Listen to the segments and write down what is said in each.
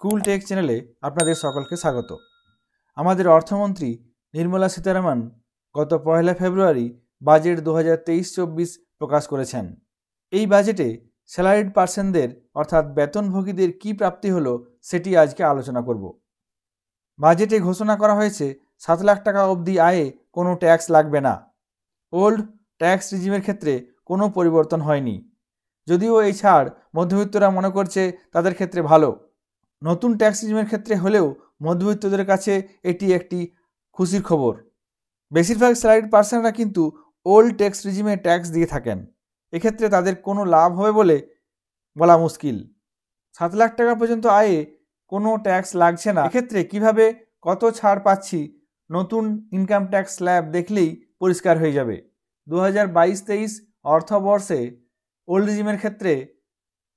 school take চ্যানেলে আপনাদের সকলকে স্বাগত আমাদের অর্থমন্ত্রী নির্মলা সীতারামন গত পয়লা ফেব্রুয়ারি বাজেট দু হাজার তেইশ চব্বিশ প্রকাশ করেছেন এই বাজেটে স্যালারিড পার্সনদের অর্থাৎ বেতনভোগীদের কি প্রাপ্তি হলো সেটি আজকে আলোচনা করব বাজেটে ঘোষণা করা হয়েছে সাত লাখ টাকা অবধি আয়ে কোনো ট্যাক্স লাগবে না ওল্ড ট্যাক্স রিজিমের ক্ষেত্রে কোনো পরিবর্তন হয়নি যদিও এই ছাড় মধ্যবিত্তরা মনে করছে তাদের ক্ষেত্রে ভালো নতুন ট্যাক্স রিজিমের ক্ষেত্রে হলেও মধ্যবিত্তদের কাছে এটি একটি খুশির খবর বেশিরভাগ স্যালারিড পার্সনরা কিন্তু ওল্ড ট্যাক্স রিজিমে ট্যাক্স দিয়ে থাকেন এক্ষেত্রে তাদের কোনো লাভ হবে বলে বলা মুশকিল সাত লাখ টাকা পর্যন্ত আয়ে কোনো ট্যাক্স লাগছে না এক্ষেত্রে কিভাবে কত ছাড় পাচ্ছি নতুন ইনকাম ট্যাক্স স্ল্যাব দেখলেই পরিষ্কার হয়ে যাবে দু হাজার বাইশ তেইশ অর্থবর্ষে ওল্ড রিজিমের ক্ষেত্রে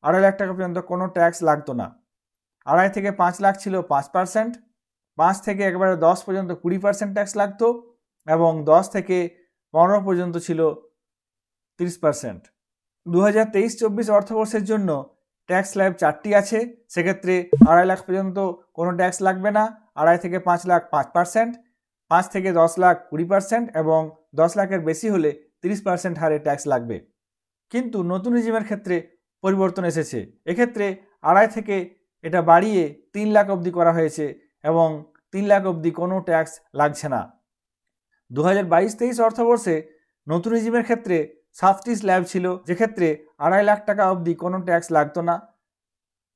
আড়াই লাখ টাকা পর্যন্ত কোনো ট্যাক্স লাগতো না আড়াই থেকে পাঁচ লাখ ছিল পাঁচ পার্সেন্ট পাঁচ থেকে একবারে দশ পর্যন্ত কুড়ি পার্সেন্ট ট্যাক্স লাগতো এবং দশ থেকে পনেরো পর্যন্ত ছিল তিরিশ পার্সেন্ট দু হাজার তেইশ চব্বিশ অর্থবর্ষের জন্য ট্যাক্স স্ল্যাব চারটি আছে সেক্ষেত্রে আড়াই লাখ পর্যন্ত কোনো ট্যাক্স লাগবে না আড়াই থেকে পাঁচ লাখ পাঁচ পার্সেন্ট পাঁচ থেকে দশ লাখ কুড়ি পার্সেন্ট এবং দশ লাখের বেশি হলে তিরিশ পার্সেন্ট হারে ট্যাক্স লাগবে কিন্তু নতুন রিজিমের ক্ষেত্রে পরিবর্তন এসেছে এক্ষেত্রে আড়াই থেকে এটা বাড়িয়ে তিন লাখ অবধি করা হয়েছে এবং তিন লাখ অবধি কোনো ট্যাক্স লাগছে না দু হাজার বাইশ তেইশ অর্থবর্ষে নতুন রিজিমের ক্ষেত্রে সাতটি স্ল্যাব ছিল যেক্ষেত্রে আড়াই লাখ টাকা অবধি কোনো ট্যাক্স লাগতো না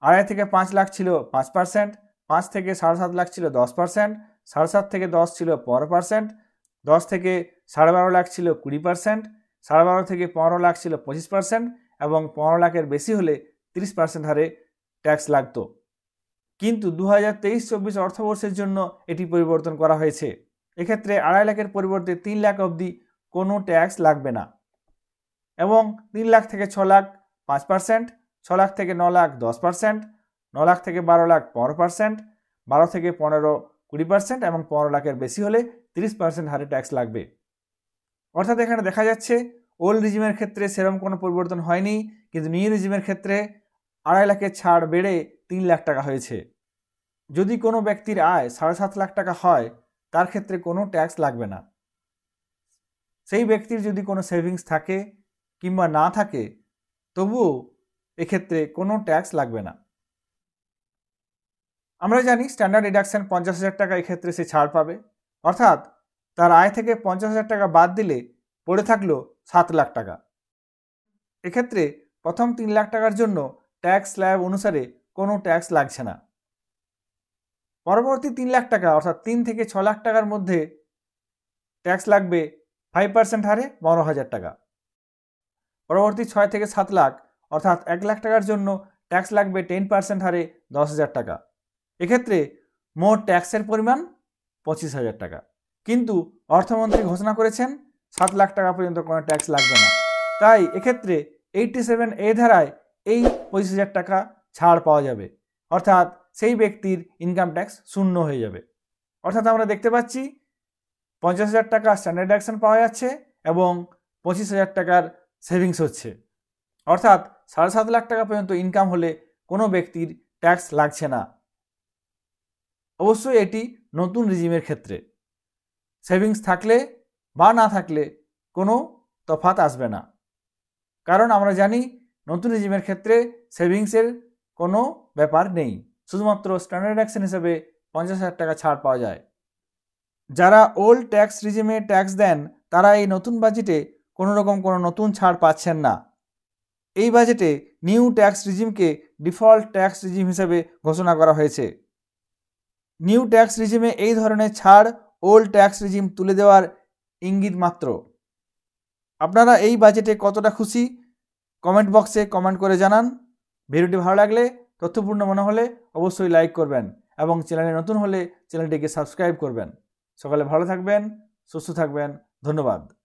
আড়াই থেকে পাঁচ লাখ ছিল পাঁচ পার্সেন্ট পাঁচ থেকে সাড়ে সাত লাখ ছিল দশ পার্সেন্ট সাড়ে সাত থেকে দশ ছিল পনেরো পার্সেন্ট দশ থেকে সাড়ে বারো লাখ ছিল কুড়ি পার্সেন্ট সাড়ে বারো থেকে পনেরো লাখ ছিল পঁচিশ পার্সেন্ট এবং পনেরো লাখের বেশি হলে তিরিশ পার্সেন্ট হারে ট্যাক্স লাগতো কিন্তু দু হাজার তেইশ চব্বিশ অর্থবর্ষের জন্য এটি পরিবর্তন করা হয়েছে এক্ষেত্রে আড়াই লাখের পরিবর্তে তিন লাখ অবধি কোনো ট্যাক্স লাগবে না এবং তিন লাখ থেকে ছ লাখ পাঁচ পার্সেন্ট ছ লাখ থেকে ন লাখ দশ পার্সেন্ট ন লাখ থেকে বারো লাখ পনেরো পার্সেন্ট বারো থেকে পনেরো কুড়ি পার্সেন্ট এবং পনেরো লাখের বেশি হলে তিরিশ পার্সেন্ট হারে ট্যাক্স লাগবে অর্থাৎ এখানে দেখা যাচ্ছে ওল্ড রিজিমের ক্ষেত্রে সেরকম কোনো পরিবর্তন হয়নি কিন্তু নিউ রিজিমের ক্ষেত্রে আড়াই লাখের ছাড় বেড়ে তিন লাখ টাকা হয়েছে যদি কোনো ব্যক্তির আয় সাড়ে সাত লাখ টাকা হয় তার ক্ষেত্রে কোনো ট্যাক্স লাগবে না সেই ব্যক্তির যদি কোনো সেভিংস থাকে কিংবা না থাকে তবুও এক্ষেত্রে কোনো ট্যাক্স লাগবে না আমরা জানি স্ট্যান্ডার্ড ডিডাকশন পঞ্চাশ হাজার টাকা এক্ষেত্রে সে ছাড় পাবে অর্থাৎ তার আয় থেকে পঞ্চাশ হাজার টাকা বাদ দিলে পড়ে থাকলো সাত লাখ টাকা এক্ষেত্রে প্রথম তিন লাখ টাকার জন্য ট্যাক্স স্ল্যাব অনুসারে কোনো ট্যাক্স লাগছে না পরবর্তী তিন লাখ টাকা অর্থাৎ তিন থেকে ছ লাখ টাকার মধ্যে ট্যাক্স লাগবে ফাইভ পার্সেন্ট হারে বারো হাজার টাকা পরবর্তী ছয় থেকে সাত লাখ অর্থাৎ এক লাখ টাকার জন্য ট্যাক্স লাগবে টেন পার্সেন্ট হারে দশ হাজার টাকা এক্ষেত্রে মোট ট্যাক্সের পরিমাণ পঁচিশ হাজার টাকা কিন্তু অর্থমন্ত্রী ঘোষণা করেছেন সাত লাখ টাকা পর্যন্ত কোনো ট্যাক্স লাগবে না তাই এক্ষেত্রে এইটটি সেভেন এ ধারায় এই পঁচিশ হাজার টাকা ছাড় পাওয়া যাবে অর্থাৎ সেই ব্যক্তির ইনকাম ট্যাক্স শূন্য হয়ে যাবে অর্থাৎ আমরা দেখতে পাচ্ছি পঞ্চাশ হাজার টাকা স্ট্যান্ডার্ড অ্যাকশন পাওয়া যাচ্ছে এবং পঁচিশ হাজার টাকার সেভিংস হচ্ছে অর্থাৎ সাড়ে সাত লাখ টাকা পর্যন্ত ইনকাম হলে কোনো ব্যক্তির ট্যাক্স লাগছে না অবশ্যই এটি নতুন রিজিমের ক্ষেত্রে সেভিংস থাকলে বা না থাকলে কোনো তফাত আসবে না কারণ আমরা জানি নতুন রেজিমের ক্ষেত্রে সেভিংসের কোনো ব্যাপার নেই শুধুমাত্র স্ট্যান্ডার্ড অ্যাকশন হিসেবে পঞ্চাশ হাজার টাকা ছাড় পাওয়া যায় যারা ওল্ড ট্যাক্স রিজিমে ট্যাক্স দেন তারা এই নতুন বাজেটে কোনো রকম কোনো নতুন ছাড় পাচ্ছেন না এই বাজেটে নিউ ট্যাক্স রিজিমকে ডিফল্ট ট্যাক্স রিজিম হিসেবে ঘোষণা করা হয়েছে নিউ ট্যাক্স রিজিমে এই ধরনের ছাড় ওল্ড ট্যাক্স রিজিম তুলে দেওয়ার ইঙ্গিত মাত্র আপনারা এই বাজেটে কতটা খুশি কমেন্ট বক্সে কমেন্ট করে জানান ভিডিওটি ভালো লাগলে তথ্যপূর্ণ মনে হলে অবশ্যই লাইক করবেন এবং চ্যানেলে নতুন হলে চ্যানেলটিকে সাবস্ক্রাইব করবেন সকালে ভালো থাকবেন সুস্থ থাকবেন ধন্যবাদ